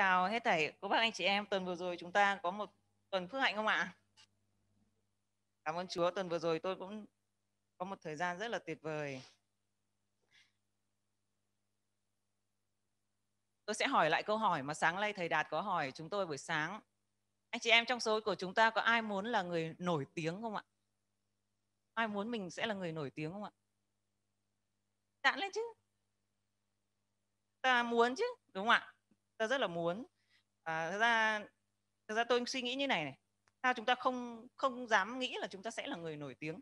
chào hết thảy các bạn anh chị em tuần vừa rồi chúng ta có một tuần phước hạnh không ạ cảm ơn chúa tuần vừa rồi tôi cũng có một thời gian rất là tuyệt vời tôi sẽ hỏi lại câu hỏi mà sáng nay thầy đạt có hỏi chúng tôi buổi sáng anh chị em trong số của chúng ta có ai muốn là người nổi tiếng không ạ ai muốn mình sẽ là người nổi tiếng không ạ Đã lên chứ ta muốn chứ đúng không ạ ta rất là muốn và thực ra thật ra tôi suy nghĩ như này này sao chúng ta không không dám nghĩ là chúng ta sẽ là người nổi tiếng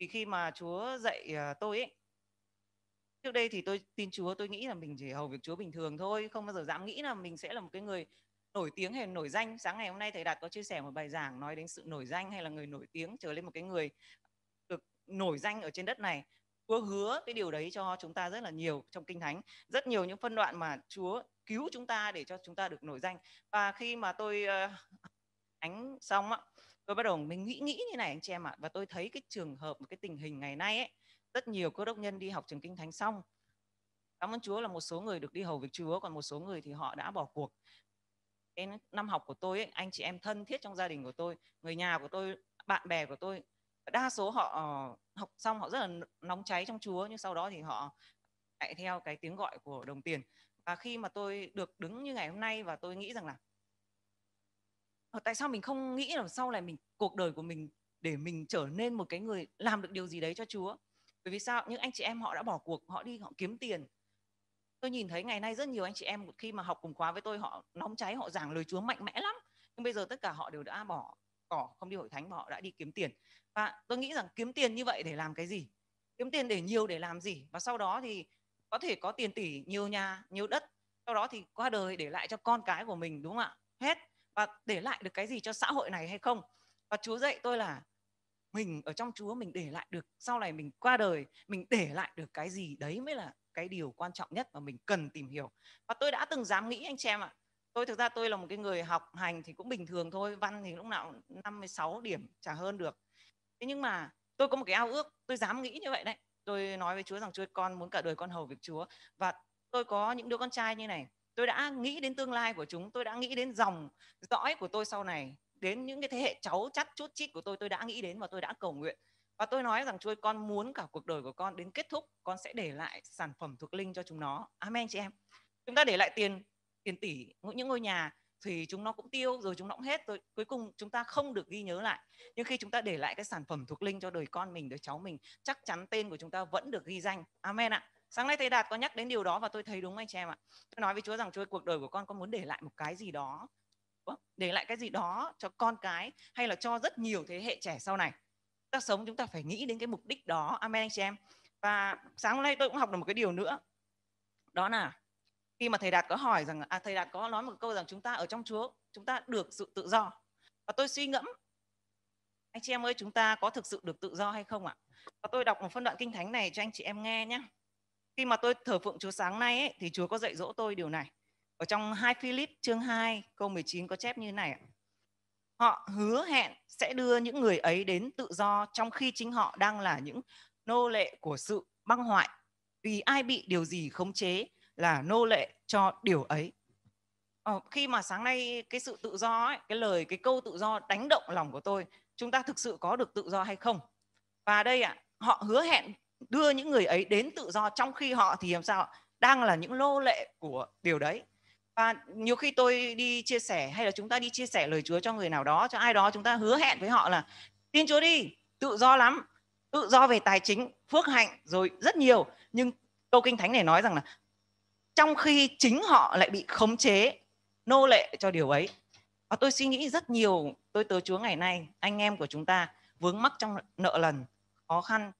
thì khi mà Chúa dạy à, tôi ấy trước đây thì tôi tin Chúa tôi nghĩ là mình chỉ hầu việc Chúa bình thường thôi không bao giờ dám nghĩ là mình sẽ là một cái người nổi tiếng hay nổi danh sáng ngày hôm nay thầy đạt có chia sẻ một bài giảng nói đến sự nổi danh hay là người nổi tiếng trở lên một cái người được nổi danh ở trên đất này Chúa hứa cái điều đấy cho chúng ta rất là nhiều trong kinh thánh rất nhiều những phân đoạn mà Chúa cứu chúng ta để cho chúng ta được nổi danh và khi mà tôi uh, ánh xong á tôi bắt đầu mình nghĩ nghĩ như này anh chị em ạ và tôi thấy cái trường hợp cái tình hình ngày nay ấy rất nhiều cơ đốc nhân đi học trường kinh thánh xong cảm ơn Chúa là một số người được đi hầu việc Chúa còn một số người thì họ đã bỏ cuộc cái năm học của tôi ấy, anh chị em thân thiết trong gia đình của tôi người nhà của tôi bạn bè của tôi đa số họ ờ, học xong họ rất là nóng cháy trong Chúa nhưng sau đó thì họ chạy theo cái tiếng gọi của đồng tiền và khi mà tôi được đứng như ngày hôm nay và tôi nghĩ rằng là ờ, tại sao mình không nghĩ là sau này mình cuộc đời của mình để mình trở nên một cái người làm được điều gì đấy cho Chúa bởi vì sao những anh chị em họ đã bỏ cuộc họ đi họ kiếm tiền tôi nhìn thấy ngày nay rất nhiều anh chị em khi mà học cùng khóa với tôi họ nóng cháy họ giảng lời Chúa mạnh mẽ lắm nhưng bây giờ tất cả họ đều đã bỏ cỏ không đi hội thánh và họ đã đi kiếm tiền và tôi nghĩ rằng kiếm tiền như vậy để làm cái gì kiếm tiền để nhiều để làm gì và sau đó thì có thể có tiền tỷ nhiều nhà nhiều đất sau đó thì qua đời để lại cho con cái của mình đúng không ạ hết và để lại được cái gì cho xã hội này hay không và chúa dạy tôi là mình ở trong chúa mình để lại được sau này mình qua đời mình để lại được cái gì đấy mới là cái điều quan trọng nhất mà mình cần tìm hiểu và tôi đã từng dám nghĩ anh chị em ạ tôi thực ra tôi là một cái người học hành thì cũng bình thường thôi văn thì lúc nào 56 điểm chả hơn được thế nhưng mà tôi có một cái ao ước tôi dám nghĩ như vậy đấy tôi nói với Chúa rằng Chúa con muốn cả đời con hầu việc Chúa và tôi có những đứa con trai như này tôi đã nghĩ đến tương lai của chúng tôi đã nghĩ đến dòng dõi của tôi sau này đến những cái thế hệ cháu chắt chút chít của tôi tôi đã nghĩ đến và tôi đã cầu nguyện và tôi nói rằng Chúa ơi, con muốn cả cuộc đời của con đến kết thúc con sẽ để lại sản phẩm thuộc linh cho chúng nó amen chị em chúng ta để lại tiền tiền tỷ những ngôi nhà thì chúng nó cũng tiêu rồi chúng nó cũng hết rồi cuối cùng chúng ta không được ghi nhớ lại nhưng khi chúng ta để lại cái sản phẩm thuộc linh cho đời con mình đời cháu mình chắc chắn tên của chúng ta vẫn được ghi danh amen ạ sáng nay thầy đạt có nhắc đến điều đó và tôi thấy đúng anh chị em ạ tôi nói với chúa rằng chúa cuộc đời của con con muốn để lại một cái gì đó để lại cái gì đó cho con cái hay là cho rất nhiều thế hệ trẻ sau này ta sống chúng ta phải nghĩ đến cái mục đích đó amen anh chị em và sáng hôm nay tôi cũng học được một cái điều nữa đó là khi mà thầy đạt có hỏi rằng à, thầy đạt có nói một câu rằng chúng ta ở trong chúa chúng ta được sự tự do và tôi suy ngẫm anh chị em ơi chúng ta có thực sự được tự do hay không ạ và tôi đọc một phân đoạn kinh thánh này cho anh chị em nghe nhé khi mà tôi thờ phượng chúa sáng nay ấy, thì chúa có dạy dỗ tôi điều này ở trong hai Philip chương 2 câu 19 có chép như này ạ họ hứa hẹn sẽ đưa những người ấy đến tự do trong khi chính họ đang là những nô lệ của sự băng hoại vì ai bị điều gì khống chế là nô lệ cho điều ấy ờ, khi mà sáng nay cái sự tự do ấy, cái lời cái câu tự do đánh động lòng của tôi chúng ta thực sự có được tự do hay không và đây ạ à, họ hứa hẹn đưa những người ấy đến tự do trong khi họ thì làm sao đang là những nô lệ của điều đấy và nhiều khi tôi đi chia sẻ hay là chúng ta đi chia sẻ lời Chúa cho người nào đó cho ai đó chúng ta hứa hẹn với họ là tin Chúa đi tự do lắm tự do về tài chính phước hạnh rồi rất nhiều nhưng câu kinh thánh này nói rằng là trong khi chính họ lại bị khống chế nô lệ cho điều ấy và tôi suy nghĩ rất nhiều tôi tớ chúa ngày nay anh em của chúng ta vướng mắc trong nợ lần khó khăn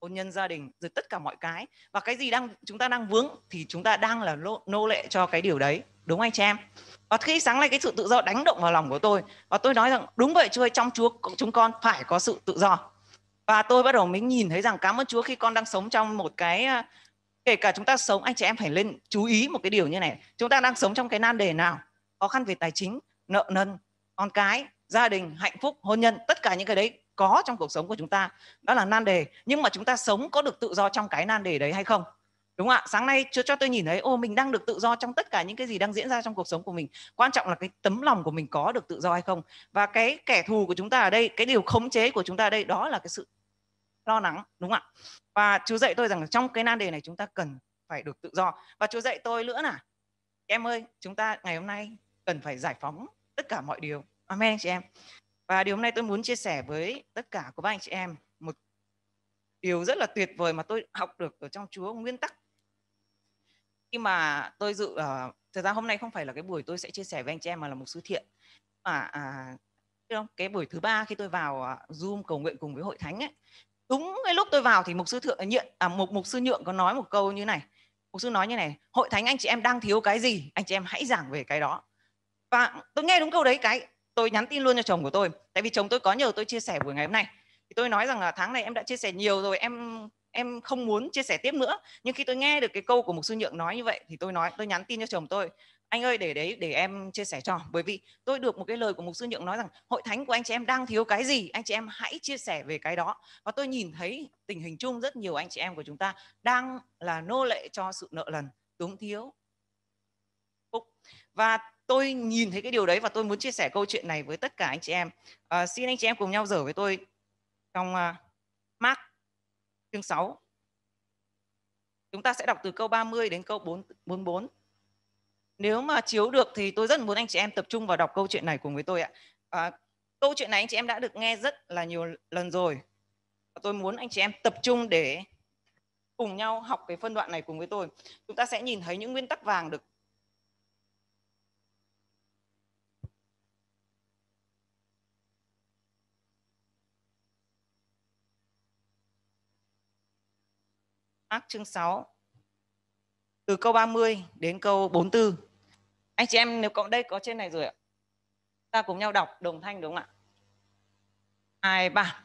hôn nhân gia đình rồi tất cả mọi cái và cái gì đang chúng ta đang vướng thì chúng ta đang là nô lệ cho cái điều đấy đúng anh chị em và khi sáng nay cái sự tự do đánh động vào lòng của tôi và tôi nói rằng đúng vậy chúa trong chúa chúng con phải có sự tự do và tôi bắt đầu mới nhìn thấy rằng cảm ơn chúa khi con đang sống trong một cái kể cả chúng ta sống anh chị em phải lên chú ý một cái điều như này chúng ta đang sống trong cái nan đề nào khó khăn về tài chính nợ nần con cái gia đình hạnh phúc hôn nhân tất cả những cái đấy có trong cuộc sống của chúng ta đó là nan đề nhưng mà chúng ta sống có được tự do trong cái nan đề đấy hay không đúng không ạ sáng nay cho, cho tôi nhìn thấy ô mình đang được tự do trong tất cả những cái gì đang diễn ra trong cuộc sống của mình quan trọng là cái tấm lòng của mình có được tự do hay không và cái kẻ thù của chúng ta ở đây cái điều khống chế của chúng ta ở đây đó là cái sự lo lắng đúng không ạ và Chúa dạy tôi rằng trong cái nan đề này chúng ta cần phải được tự do và Chúa dạy tôi nữa là em ơi chúng ta ngày hôm nay cần phải giải phóng tất cả mọi điều amen anh chị em và điều hôm nay tôi muốn chia sẻ với tất cả của các anh chị em một điều rất là tuyệt vời mà tôi học được ở trong Chúa nguyên tắc khi mà tôi dự uh, thật ra hôm nay không phải là cái buổi tôi sẽ chia sẻ với anh chị em mà là một sư thiện à, à cái buổi thứ ba khi tôi vào uh, zoom cầu nguyện cùng với hội thánh ấy đúng cái lúc tôi vào thì mục sư thượng nhượng à, mục mục sư nhượng có nói một câu như này mục sư nói như này hội thánh anh chị em đang thiếu cái gì anh chị em hãy giảng về cái đó và tôi nghe đúng câu đấy cái tôi nhắn tin luôn cho chồng của tôi tại vì chồng tôi có nhờ tôi chia sẻ buổi ngày hôm nay thì tôi nói rằng là tháng này em đã chia sẻ nhiều rồi em em không muốn chia sẻ tiếp nữa nhưng khi tôi nghe được cái câu của mục sư nhượng nói như vậy thì tôi nói tôi nhắn tin cho chồng tôi anh ơi để đấy để em chia sẻ cho bởi vì tôi được một cái lời của mục sư nhượng nói rằng hội thánh của anh chị em đang thiếu cái gì anh chị em hãy chia sẻ về cái đó và tôi nhìn thấy tình hình chung rất nhiều anh chị em của chúng ta đang là nô lệ cho sự nợ lần túng thiếu và tôi nhìn thấy cái điều đấy và tôi muốn chia sẻ câu chuyện này với tất cả anh chị em à, xin anh chị em cùng nhau dở với tôi trong uh, Mark chương 6 chúng ta sẽ đọc từ câu 30 đến câu 4, 44 nếu mà chiếu được thì tôi rất muốn anh chị em tập trung vào đọc câu chuyện này cùng với tôi ạ à, câu chuyện này anh chị em đã được nghe rất là nhiều lần rồi tôi muốn anh chị em tập trung để cùng nhau học cái phân đoạn này cùng với tôi chúng ta sẽ nhìn thấy những nguyên tắc vàng được Mark chương 6 từ câu 30 đến câu 44 anh chị em nếu có đây có trên này rồi ạ ta cùng nhau đọc đồng thanh đúng không ạ hai ba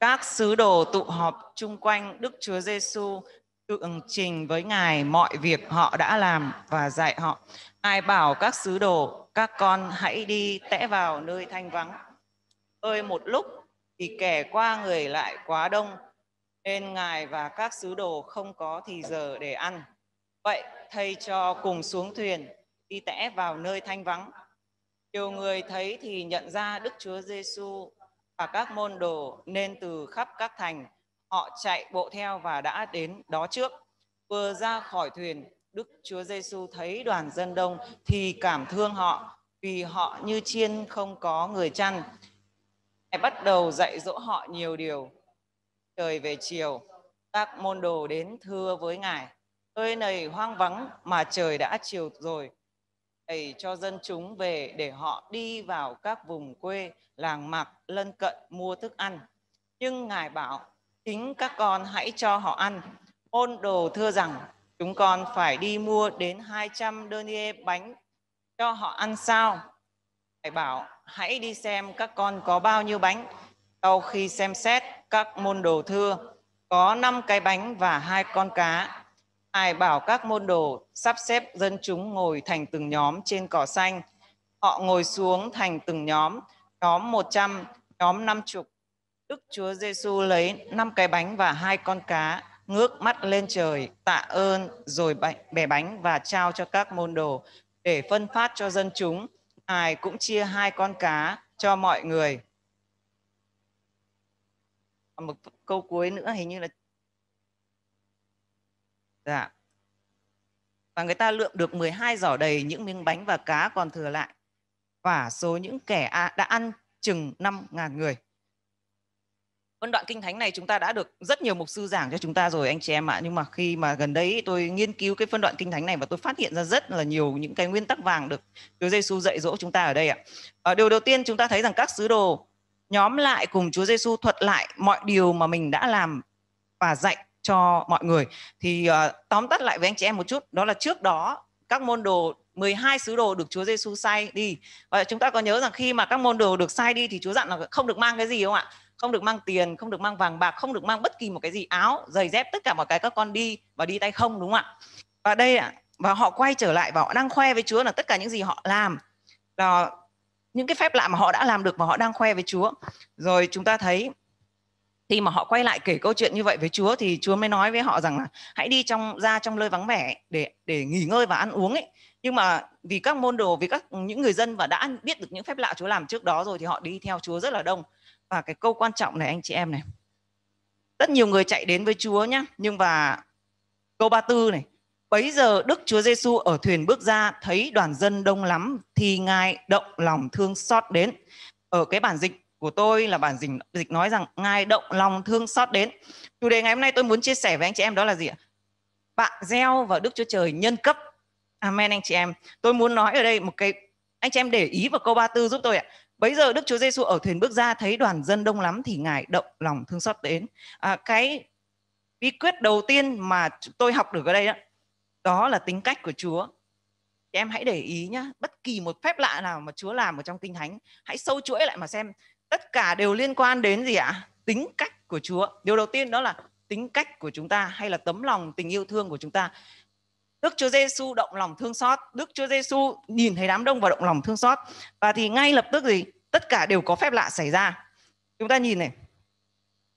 các sứ đồ tụ họp chung quanh Đức Chúa Giêsu tượng trình với Ngài mọi việc họ đã làm và dạy họ. ai bảo các sứ đồ, các con hãy đi tẽ vào nơi thanh vắng. Ơi một lúc thì kẻ qua người lại quá đông, nên Ngài và các sứ đồ không có thì giờ để ăn. Vậy thầy cho cùng xuống thuyền, đi tẽ vào nơi thanh vắng. Nhiều người thấy thì nhận ra Đức Chúa Giêsu và các môn đồ nên từ khắp các thành họ chạy bộ theo và đã đến đó trước. Vừa ra khỏi thuyền, Đức Chúa Giêsu thấy đoàn dân đông thì cảm thương họ vì họ như chiên không có người chăn. Ngài bắt đầu dạy dỗ họ nhiều điều. Trời về chiều, các môn đồ đến thưa với Ngài. Nơi này hoang vắng mà trời đã chiều rồi thầy cho dân chúng về để họ đi vào các vùng quê, làng mạc, lân cận mua thức ăn. Nhưng Ngài bảo, chính các con hãy cho họ ăn. Ôn đồ thưa rằng, chúng con phải đi mua đến 200 denier bánh cho họ ăn sao? Ngài bảo, hãy đi xem các con có bao nhiêu bánh. Sau khi xem xét, các môn đồ thưa, có 5 cái bánh và hai con cá Ngài bảo các môn đồ sắp xếp dân chúng ngồi thành từng nhóm trên cỏ xanh. Họ ngồi xuống thành từng nhóm, nhóm 100, nhóm 50. Đức Chúa Giêsu lấy năm cái bánh và hai con cá, ngước mắt lên trời, tạ ơn rồi bẻ bánh và trao cho các môn đồ để phân phát cho dân chúng. Ngài cũng chia hai con cá cho mọi người. Một câu cuối nữa hình như là Dạ và người ta lượm được 12 giỏ đầy những miếng bánh và cá còn thừa lại và số những kẻ đã ăn chừng 5.000 người. Vân đoạn kinh thánh này chúng ta đã được rất nhiều mục sư giảng cho chúng ta rồi anh chị em ạ. Nhưng mà khi mà gần đấy tôi nghiên cứu cái phân đoạn kinh thánh này và tôi phát hiện ra rất là nhiều những cái nguyên tắc vàng được Chúa Giêsu dạy dỗ chúng ta ở đây ạ. À. điều đầu tiên chúng ta thấy rằng các sứ đồ nhóm lại cùng Chúa Giêsu thuật lại mọi điều mà mình đã làm và dạy cho mọi người thì uh, tóm tắt lại với anh chị em một chút đó là trước đó các môn đồ 12 sứ đồ được Chúa Giêsu sai đi. và chúng ta có nhớ rằng khi mà các môn đồ được sai đi thì Chúa dặn là không được mang cái gì không ạ? Không được mang tiền, không được mang vàng bạc, không được mang bất kỳ một cái gì áo, giày dép tất cả mọi cái các con đi và đi tay không đúng không ạ? Và đây ạ, và họ quay trở lại và họ đang khoe với Chúa là tất cả những gì họ làm là những cái phép lạ mà họ đã làm được và họ đang khoe với Chúa. Rồi chúng ta thấy thì mà họ quay lại kể câu chuyện như vậy với Chúa thì Chúa mới nói với họ rằng là hãy đi trong ra trong nơi vắng vẻ để để nghỉ ngơi và ăn uống ấy nhưng mà vì các môn đồ vì các những người dân và đã biết được những phép lạ Chúa làm trước đó rồi thì họ đi theo Chúa rất là đông và cái câu quan trọng này anh chị em này rất nhiều người chạy đến với Chúa nhá nhưng và câu 34 này bấy giờ Đức Chúa Giêsu ở thuyền bước ra thấy đoàn dân đông lắm thì ngài động lòng thương xót đến ở cái bản dịch của tôi là bản dịch dịch nói rằng ngài động lòng thương xót đến. Chủ đề ngày hôm nay tôi muốn chia sẻ với anh chị em đó là gì ạ? Bạn gieo vào Đức Chúa Trời nhân cấp. Amen anh chị em. Tôi muốn nói ở đây một cái anh chị em để ý vào câu 34 giúp tôi ạ. Bấy giờ Đức Chúa Giêsu ở thuyền bước ra thấy đoàn dân đông lắm thì ngài động lòng thương xót đến. À, cái bí quyết đầu tiên mà tôi học được ở đây đó, đó là tính cách của Chúa. em hãy để ý nhá, bất kỳ một phép lạ nào mà Chúa làm ở trong Kinh Thánh, hãy sâu chuỗi lại mà xem tất cả đều liên quan đến gì ạ tính cách của chúa điều đầu tiên đó là tính cách của chúng ta hay là tấm lòng tình yêu thương của chúng ta Đức Chúa Giêsu động lòng thương xót, Đức Chúa Giêsu nhìn thấy đám đông và động lòng thương xót và thì ngay lập tức gì tất cả đều có phép lạ xảy ra. Chúng ta nhìn này,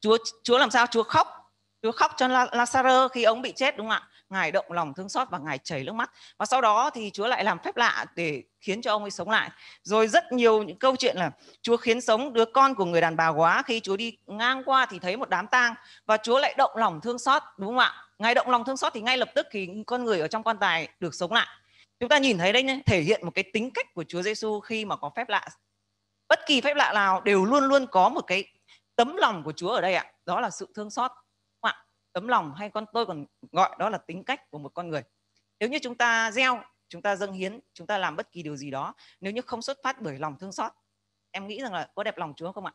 Chúa Chúa làm sao? Chúa khóc, Chúa khóc cho Lazarus khi ông bị chết đúng không ạ? Ngài động lòng thương xót và Ngài chảy nước mắt. Và sau đó thì Chúa lại làm phép lạ để khiến cho ông ấy sống lại. Rồi rất nhiều những câu chuyện là Chúa khiến sống đứa con của người đàn bà quá khi Chúa đi ngang qua thì thấy một đám tang và Chúa lại động lòng thương xót đúng không ạ? Ngài động lòng thương xót thì ngay lập tức thì con người ở trong quan tài được sống lại. Chúng ta nhìn thấy đây nhé, thể hiện một cái tính cách của Chúa Giêsu khi mà có phép lạ. Bất kỳ phép lạ nào đều luôn luôn có một cái tấm lòng của Chúa ở đây ạ. Đó là sự thương xót tấm lòng hay con tôi còn gọi đó là tính cách của một con người nếu như chúng ta gieo chúng ta dâng hiến chúng ta làm bất kỳ điều gì đó nếu như không xuất phát bởi lòng thương xót em nghĩ rằng là có đẹp lòng chúa không ạ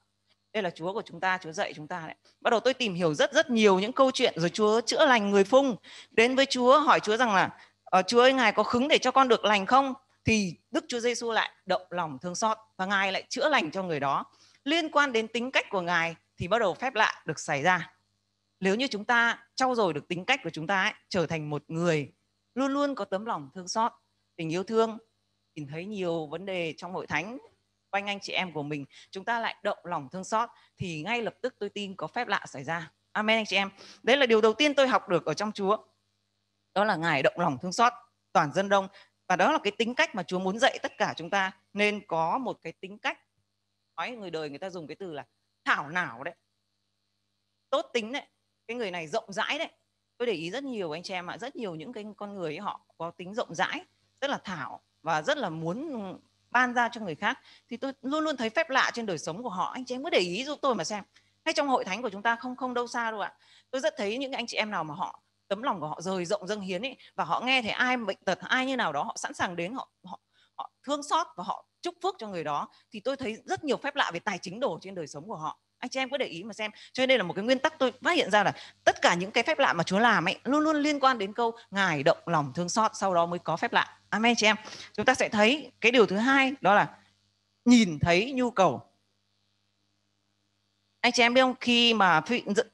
đây là chúa của chúng ta chúa dạy chúng ta đấy bắt đầu tôi tìm hiểu rất rất nhiều những câu chuyện rồi chúa chữa lành người phung đến với chúa hỏi chúa rằng là ờ, chúa ơi ngài có khứng để cho con được lành không thì đức chúa giêsu lại động lòng thương xót và ngài lại chữa lành cho người đó liên quan đến tính cách của ngài thì bắt đầu phép lạ được xảy ra nếu như chúng ta trau dồi được tính cách của chúng ta ấy, trở thành một người luôn luôn có tấm lòng thương xót tình yêu thương nhìn thấy nhiều vấn đề trong hội thánh quanh anh chị em của mình chúng ta lại động lòng thương xót thì ngay lập tức tôi tin có phép lạ xảy ra amen anh chị em đấy là điều đầu tiên tôi học được ở trong chúa đó là ngài động lòng thương xót toàn dân đông và đó là cái tính cách mà chúa muốn dạy tất cả chúng ta nên có một cái tính cách nói người đời người ta dùng cái từ là thảo nào đấy tốt tính đấy cái người này rộng rãi đấy tôi để ý rất nhiều anh chị em ạ rất nhiều những cái con người ấy, họ có tính rộng rãi rất là thảo và rất là muốn ban ra cho người khác thì tôi luôn luôn thấy phép lạ trên đời sống của họ anh chị em cứ để ý giúp tôi mà xem ngay trong hội thánh của chúng ta không không đâu xa đâu ạ tôi rất thấy những anh chị em nào mà họ tấm lòng của họ rời rộng dâng hiến ấy và họ nghe thấy ai bệnh tật ai như nào đó họ sẵn sàng đến họ họ họ thương xót và họ chúc phước cho người đó thì tôi thấy rất nhiều phép lạ về tài chính đổ trên đời sống của họ anh chị em cứ để ý mà xem cho nên đây là một cái nguyên tắc tôi phát hiện ra là tất cả những cái phép lạ mà Chúa làm ấy luôn luôn liên quan đến câu ngài động lòng thương xót sau đó mới có phép lạ amen chị em chúng ta sẽ thấy cái điều thứ hai đó là nhìn thấy nhu cầu anh chị em biết không khi mà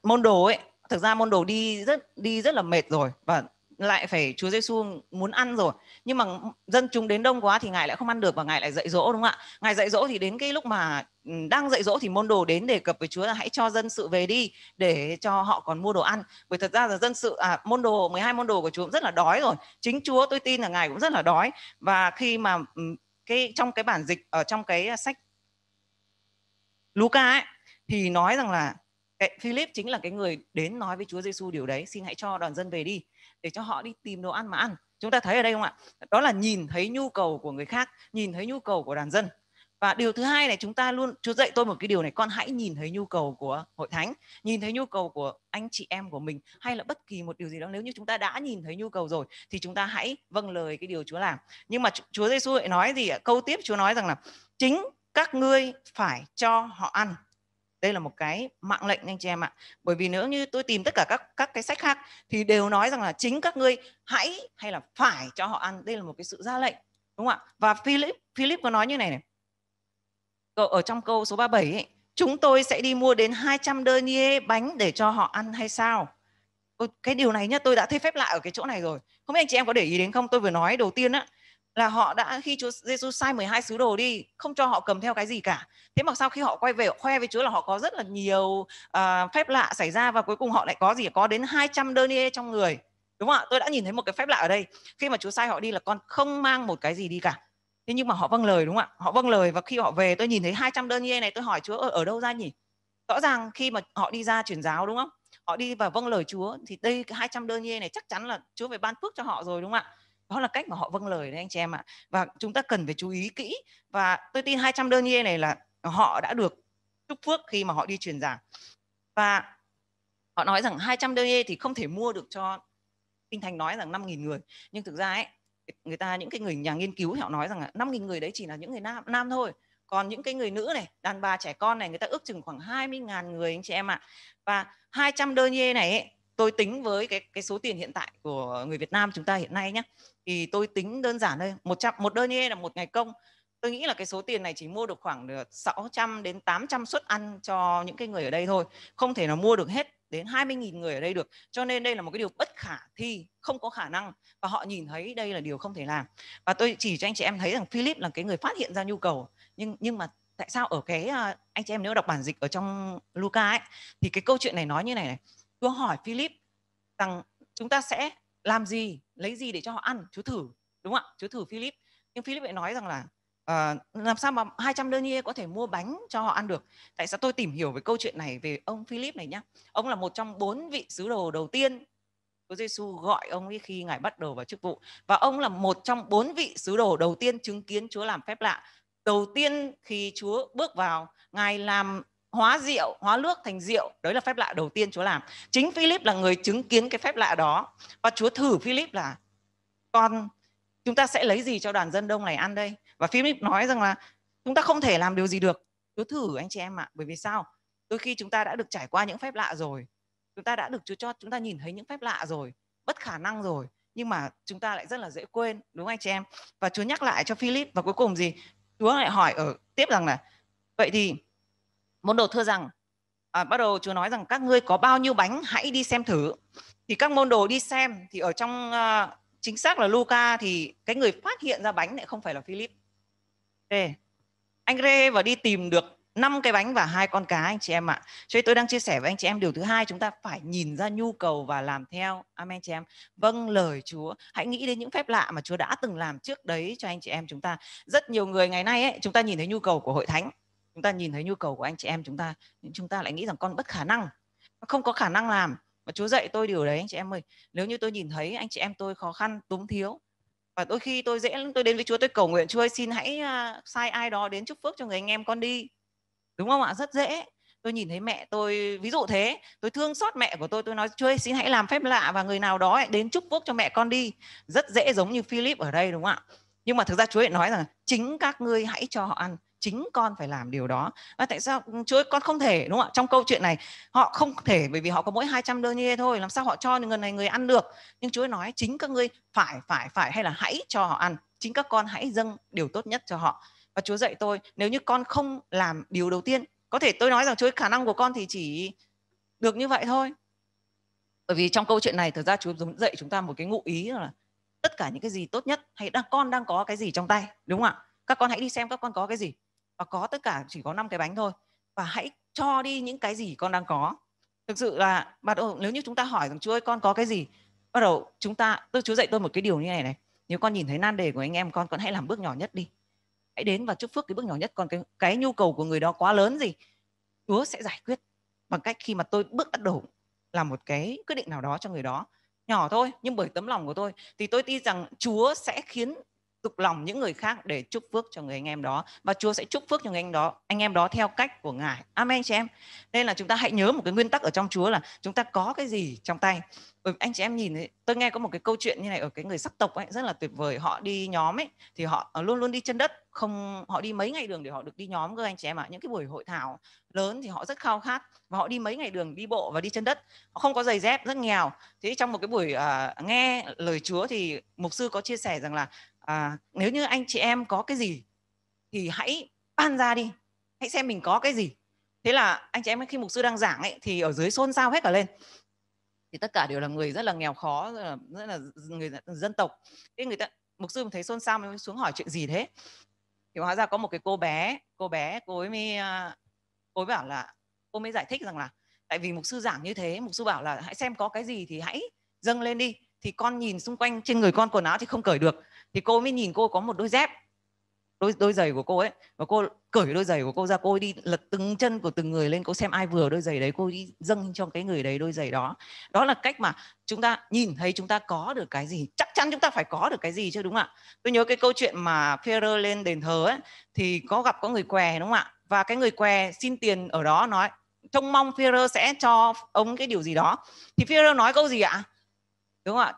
môn đồ ấy thực ra môn đồ đi rất đi rất là mệt rồi và lại phải Chúa Giêsu muốn ăn rồi nhưng mà dân chúng đến đông quá thì ngài lại không ăn được và ngài lại dạy dỗ đúng không ạ ngài dạy dỗ thì đến cái lúc mà ừ, đang dạy dỗ thì môn đồ đến để cập với Chúa là hãy cho dân sự về đi để cho họ còn mua đồ ăn bởi thật ra là dân sự à, môn đồ 12 môn đồ của Chúa cũng rất là đói rồi chính Chúa tôi tin là ngài cũng rất là đói và khi mà ừ, cái trong cái bản dịch ở trong cái à, sách Luca ấy thì nói rằng là cái Philip chính là cái người đến nói với Chúa Giêsu điều đấy xin hãy cho đoàn dân về đi để cho họ đi tìm đồ ăn mà ăn chúng ta thấy ở đây không ạ đó là nhìn thấy nhu cầu của người khác nhìn thấy nhu cầu của đàn dân và điều thứ hai này chúng ta luôn Chúa dạy tôi một cái điều này con hãy nhìn thấy nhu cầu của hội thánh nhìn thấy nhu cầu của anh chị em của mình hay là bất kỳ một điều gì đó nếu như chúng ta đã nhìn thấy nhu cầu rồi thì chúng ta hãy vâng lời cái điều Chúa làm nhưng mà Chúa Giêsu lại nói gì ạ câu tiếp Chúa nói rằng là chính các ngươi phải cho họ ăn đây là một cái mạng lệnh anh chị em ạ bởi vì nếu như tôi tìm tất cả các các cái sách khác thì đều nói rằng là chính các ngươi hãy hay là phải cho họ ăn đây là một cái sự ra lệnh đúng không ạ và Philip Philip có nói như này này cậu ở trong câu số 37 ấy, chúng tôi sẽ đi mua đến 200 đơn nie bánh để cho họ ăn hay sao cái điều này nhá tôi đã thấy phép lạ ở cái chỗ này rồi không biết anh chị em có để ý đến không tôi vừa nói đầu tiên á là họ đã khi Chúa Giêsu sai 12 sứ đồ đi không cho họ cầm theo cái gì cả. Thế mà sau khi họ quay về họ khoe với Chúa là họ có rất là nhiều uh, phép lạ xảy ra và cuối cùng họ lại có gì có đến 200 đơn đơ trong người. Đúng không ạ? Tôi đã nhìn thấy một cái phép lạ ở đây. Khi mà Chúa sai họ đi là con không mang một cái gì đi cả. Thế nhưng mà họ vâng lời đúng không ạ? Họ vâng lời và khi họ về tôi nhìn thấy 200 đơn đơ này tôi hỏi Chúa ở, ở đâu ra nhỉ? Rõ ràng khi mà họ đi ra truyền giáo đúng không? Họ đi và vâng lời Chúa thì đây 200 đơn đơ này chắc chắn là Chúa phải ban phước cho họ rồi đúng không ạ? đó là cách mà họ vâng lời đấy anh chị em ạ và chúng ta cần phải chú ý kỹ và tôi tin 200 đơn như này là họ đã được chúc phước khi mà họ đi truyền giảng và họ nói rằng 200 đơn thì không thể mua được cho kinh thành nói rằng 5.000 người nhưng thực ra ấy người ta những cái người nhà nghiên cứu họ nói rằng là 5.000 người đấy chỉ là những người nam nam thôi còn những cái người nữ này đàn bà trẻ con này người ta ước chừng khoảng 20.000 người anh chị em ạ à. và 200 đơn này ấy, tôi tính với cái cái số tiền hiện tại của người Việt Nam chúng ta hiện nay nhé thì tôi tính đơn giản đây một trăm một đơn như là một ngày công tôi nghĩ là cái số tiền này chỉ mua được khoảng được 600 đến 800 suất ăn cho những cái người ở đây thôi không thể nào mua được hết đến 20.000 người ở đây được cho nên đây là một cái điều bất khả thi không có khả năng và họ nhìn thấy đây là điều không thể làm và tôi chỉ cho anh chị em thấy rằng Philip là cái người phát hiện ra nhu cầu nhưng nhưng mà tại sao ở cái à, anh chị em nếu đọc bản dịch ở trong Luca ấy thì cái câu chuyện này nói như này này tôi hỏi Philip rằng chúng ta sẽ làm gì lấy gì để cho họ ăn chú thử đúng không ạ chú thử Philip nhưng Philip lại nói rằng là à, làm sao mà 200 đơn niê có thể mua bánh cho họ ăn được tại sao tôi tìm hiểu về câu chuyện này về ông Philip này nhá ông là một trong bốn vị sứ đồ đầu tiên Chúa Giêsu gọi ông ấy khi ngài bắt đầu vào chức vụ và ông là một trong bốn vị sứ đồ đầu tiên chứng kiến Chúa làm phép lạ đầu tiên khi Chúa bước vào ngài làm hóa rượu, hóa nước thành rượu. Đấy là phép lạ đầu tiên Chúa làm. Chính Philip là người chứng kiến cái phép lạ đó. Và Chúa thử Philip là con chúng ta sẽ lấy gì cho đoàn dân đông này ăn đây? Và Philip nói rằng là chúng ta không thể làm điều gì được. Chúa thử anh chị em ạ. Bởi vì sao? Đôi khi chúng ta đã được trải qua những phép lạ rồi. Chúng ta đã được Chúa cho chúng ta nhìn thấy những phép lạ rồi, bất khả năng rồi nhưng mà chúng ta lại rất là dễ quên đúng không anh chị em và chúa nhắc lại cho philip và cuối cùng gì chúa lại hỏi ở tiếp rằng là vậy thì môn đồ thưa rằng à, bắt đầu Chúa nói rằng các ngươi có bao nhiêu bánh hãy đi xem thử. Thì các môn đồ đi xem thì ở trong uh, chính xác là Luca thì cái người phát hiện ra bánh lại không phải là Philip. ê, anh Rê và đi tìm được năm cái bánh và hai con cá anh chị em ạ. Cho nên tôi đang chia sẻ với anh chị em điều thứ hai chúng ta phải nhìn ra nhu cầu và làm theo. Amen chị em. Vâng lời Chúa. Hãy nghĩ đến những phép lạ mà Chúa đã từng làm trước đấy cho anh chị em chúng ta. Rất nhiều người ngày nay ấy, chúng ta nhìn thấy nhu cầu của hội thánh chúng ta nhìn thấy nhu cầu của anh chị em chúng ta nhưng chúng ta lại nghĩ rằng con bất khả năng không có khả năng làm mà Chúa dạy tôi điều đấy anh chị em ơi nếu như tôi nhìn thấy anh chị em tôi khó khăn túng thiếu và đôi khi tôi dễ tôi đến với Chúa tôi cầu nguyện Chúa ơi xin hãy à, sai ai đó đến chúc phước cho người anh em con đi đúng không ạ rất dễ tôi nhìn thấy mẹ tôi ví dụ thế tôi thương xót mẹ của tôi tôi nói Chúa ơi xin hãy làm phép lạ và người nào đó đến chúc phước cho mẹ con đi rất dễ giống như Philip ở đây đúng không ạ nhưng mà thực ra Chúa ấy nói rằng chính các ngươi hãy cho họ ăn chính con phải làm điều đó và tại sao ừ, chúa ơi, con không thể đúng không ạ trong câu chuyện này họ không thể bởi vì họ có mỗi 200 đơn như thôi làm sao họ cho người này người ăn được nhưng chúa nói chính các ngươi phải phải phải hay là hãy cho họ ăn chính các con hãy dâng điều tốt nhất cho họ và chúa dạy tôi nếu như con không làm điều đầu tiên có thể tôi nói rằng chúa ơi, khả năng của con thì chỉ được như vậy thôi bởi vì trong câu chuyện này thực ra chúa dạy chúng ta một cái ngụ ý là tất cả những cái gì tốt nhất hay đang con đang có cái gì trong tay đúng không ạ các con hãy đi xem các con có cái gì và có tất cả chỉ có 5 cái bánh thôi và hãy cho đi những cái gì con đang có thực sự là bắt đầu nếu như chúng ta hỏi rằng chúa ơi con có cái gì bắt đầu chúng ta tôi chúa dạy tôi một cái điều như này này nếu con nhìn thấy nan đề của anh em con con hãy làm bước nhỏ nhất đi hãy đến và chúc phước cái bước nhỏ nhất còn cái cái nhu cầu của người đó quá lớn gì chúa sẽ giải quyết bằng cách khi mà tôi bước bắt đầu làm một cái quyết định nào đó cho người đó nhỏ thôi nhưng bởi tấm lòng của tôi thì tôi tin rằng chúa sẽ khiến tục lòng những người khác để chúc phước cho người anh em đó và Chúa sẽ chúc phước cho người anh đó anh em đó theo cách của ngài Amen anh chị em nên là chúng ta hãy nhớ một cái nguyên tắc ở trong Chúa là chúng ta có cái gì trong tay ừ, anh chị em nhìn ấy, tôi nghe có một cái câu chuyện như này ở cái người sắc tộc ấy rất là tuyệt vời họ đi nhóm ấy thì họ ờ, luôn luôn đi chân đất không họ đi mấy ngày đường để họ được đi nhóm cơ anh chị em ạ à. những cái buổi hội thảo lớn thì họ rất khao khát và họ đi mấy ngày đường đi bộ và đi chân đất họ không có giày dép rất nghèo thế trong một cái buổi uh, nghe lời Chúa thì mục sư có chia sẻ rằng là à, nếu như anh chị em có cái gì thì hãy ban ra đi hãy xem mình có cái gì thế là anh chị em khi mục sư đang giảng ấy thì ở dưới xôn xao hết cả lên thì tất cả đều là người rất là nghèo khó rất là, rất là người dân tộc thế người ta mục sư thấy xôn xao mới xuống hỏi chuyện gì thế thì hóa ra có một cái cô bé cô bé cô ấy mới à, cô ấy bảo là cô mới giải thích rằng là tại vì mục sư giảng như thế mục sư bảo là hãy xem có cái gì thì hãy dâng lên đi thì con nhìn xung quanh trên người con quần áo thì không cởi được thì cô mới nhìn cô có một đôi dép đôi đôi giày của cô ấy và cô cởi đôi giày của cô ra cô đi lật từng chân của từng người lên cô xem ai vừa đôi giày đấy cô đi dâng cho cái người đấy đôi giày đó đó là cách mà chúng ta nhìn thấy chúng ta có được cái gì chắc chắn chúng ta phải có được cái gì chứ đúng không ạ tôi nhớ cái câu chuyện mà Führer lên đền thờ ấy, thì có gặp có người què đúng không ạ và cái người què xin tiền ở đó nói trông mong Führer sẽ cho ông cái điều gì đó thì Führer nói câu gì ạ đúng không ạ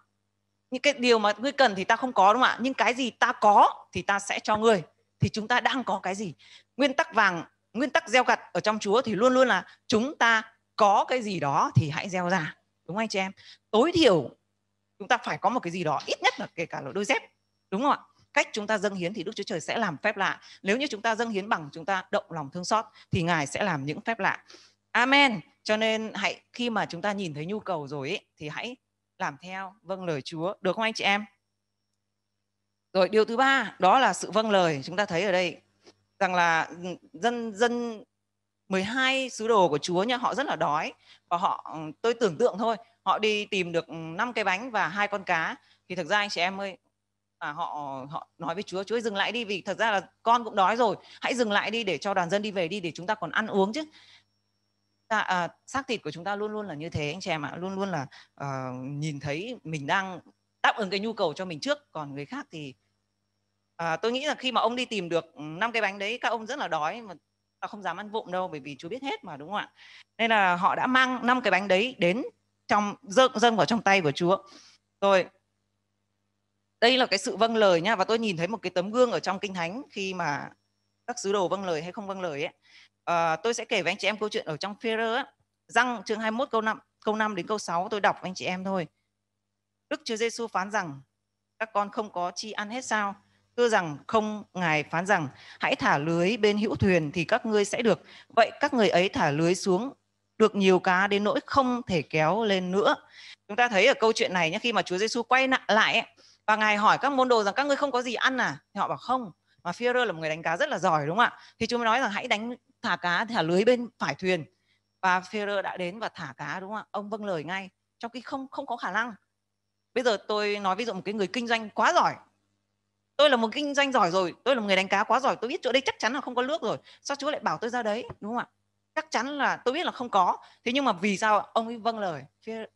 những cái điều mà ngươi cần thì ta không có đúng không ạ nhưng cái gì ta có thì ta sẽ cho ngươi thì chúng ta đang có cái gì nguyên tắc vàng nguyên tắc gieo gặt ở trong chúa thì luôn luôn là chúng ta có cái gì đó thì hãy gieo ra đúng không anh chị em tối thiểu chúng ta phải có một cái gì đó ít nhất là kể cả là đôi dép đúng không ạ cách chúng ta dâng hiến thì Đức Chúa Trời sẽ làm phép lạ. Nếu như chúng ta dâng hiến bằng chúng ta động lòng thương xót thì Ngài sẽ làm những phép lạ. Amen. Cho nên hãy khi mà chúng ta nhìn thấy nhu cầu rồi ấy, thì hãy làm theo vâng lời Chúa được không anh chị em rồi điều thứ ba đó là sự vâng lời chúng ta thấy ở đây rằng là ừ, dân dân 12 sứ đồ của Chúa nha họ rất là đói và họ ừ, tôi tưởng tượng thôi họ đi tìm được ừ, năm cái bánh và hai con cá thì thực ra anh chị em ơi à, họ họ nói với Chúa Chúa ơi, dừng lại đi vì thật ra là con cũng đói rồi hãy dừng lại đi để cho đoàn dân đi về đi để chúng ta còn ăn uống chứ ta dạ, à, xác thịt của chúng ta luôn luôn là như thế anh chị em ạ luôn luôn là uh, nhìn thấy mình đang đáp ứng cái nhu cầu cho mình trước còn người khác thì à, tôi nghĩ là khi mà ông đi tìm được năm cái bánh đấy các ông rất là đói mà không dám ăn vụng đâu bởi vì chú biết hết mà đúng không ạ nên là họ đã mang năm cái bánh đấy đến trong dâng dâng vào trong tay của chúa rồi đây là cái sự vâng lời nha và tôi nhìn thấy một cái tấm gương ở trong kinh thánh khi mà các sứ đồ vâng lời hay không vâng lời ấy à, tôi sẽ kể với anh chị em câu chuyện ở trong Führer á. Răng chương 21 câu 5, câu 5 đến câu 6 tôi đọc với anh chị em thôi. Đức Chúa Giêsu phán rằng các con không có chi ăn hết sao? Thưa rằng không, Ngài phán rằng hãy thả lưới bên hữu thuyền thì các ngươi sẽ được. Vậy các người ấy thả lưới xuống được nhiều cá đến nỗi không thể kéo lên nữa. Chúng ta thấy ở câu chuyện này nhé, khi mà Chúa Giêsu quay lại ấy, và Ngài hỏi các môn đồ rằng các ngươi không có gì ăn à? Thì họ bảo không. Mà Führer là một người đánh cá rất là giỏi đúng không ạ? Thì chúng mới nói rằng hãy đánh thả cá thả lưới bên phải thuyền và Ferrer đã đến và thả cá đúng không ạ ông vâng lời ngay trong khi không không có khả năng bây giờ tôi nói ví dụ một cái người kinh doanh quá giỏi tôi là một kinh doanh giỏi rồi tôi là một người đánh cá quá giỏi tôi biết chỗ đây chắc chắn là không có nước rồi sao chúa lại bảo tôi ra đấy đúng không ạ chắc chắn là tôi biết là không có thế nhưng mà vì sao ông ấy vâng lời